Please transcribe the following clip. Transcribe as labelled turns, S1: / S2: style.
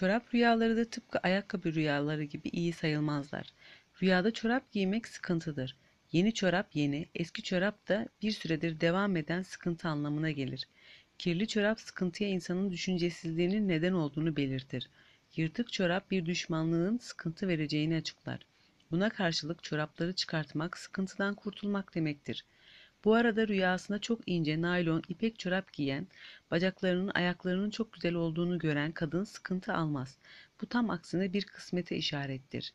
S1: Çorap rüyaları da tıpkı ayakkabı rüyaları gibi iyi sayılmazlar. Rüyada çorap giymek sıkıntıdır. Yeni çorap yeni, eski çorap da bir süredir devam eden sıkıntı anlamına gelir. Kirli çorap sıkıntıya insanın düşüncesizliğinin neden olduğunu belirtir. Yırtık çorap bir düşmanlığın sıkıntı vereceğini açıklar. Buna karşılık çorapları çıkartmak sıkıntıdan kurtulmak demektir. Bu arada rüyasında çok ince naylon ipek çorap giyen, bacaklarının ayaklarının çok güzel olduğunu gören kadın sıkıntı almaz. Bu tam aksine bir kısmete işarettir.